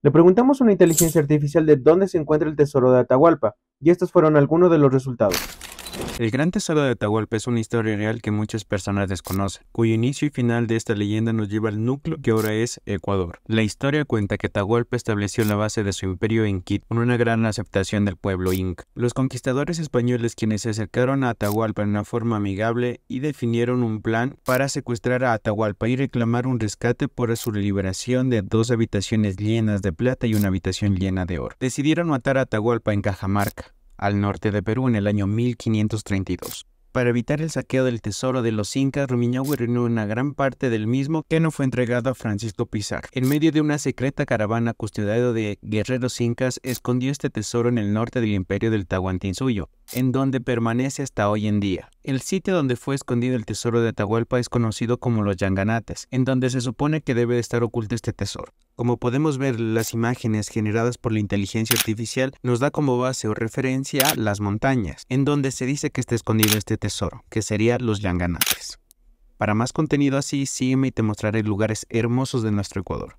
Le preguntamos a una inteligencia artificial de dónde se encuentra el tesoro de Atahualpa, y estos fueron algunos de los resultados. El Gran Tesoro de Atahualpa es una historia real que muchas personas desconocen, cuyo inicio y final de esta leyenda nos lleva al núcleo que ahora es Ecuador. La historia cuenta que Atahualpa estableció la base de su imperio en Quito, con una gran aceptación del pueblo inca. Los conquistadores españoles quienes se acercaron a Atahualpa en una forma amigable y definieron un plan para secuestrar a Atahualpa y reclamar un rescate por su liberación de dos habitaciones llenas de plata y una habitación llena de oro. Decidieron matar a Atahualpa en Cajamarca, al norte de Perú en el año 1532. Para evitar el saqueo del tesoro de los incas, Rumiñahui reunió una gran parte del mismo que no fue entregado a Francisco Pizarro. En medio de una secreta caravana custodiada de guerreros incas, escondió este tesoro en el norte del imperio del Tahuantinsuyo, en donde permanece hasta hoy en día. El sitio donde fue escondido el tesoro de Atahualpa es conocido como los Yanganates, en donde se supone que debe estar oculto este tesoro. Como podemos ver, las imágenes generadas por la inteligencia artificial nos da como base o referencia las montañas, en donde se dice que está escondido este tesoro, que serían los Yanganates. Para más contenido así, sígueme y te mostraré lugares hermosos de nuestro Ecuador.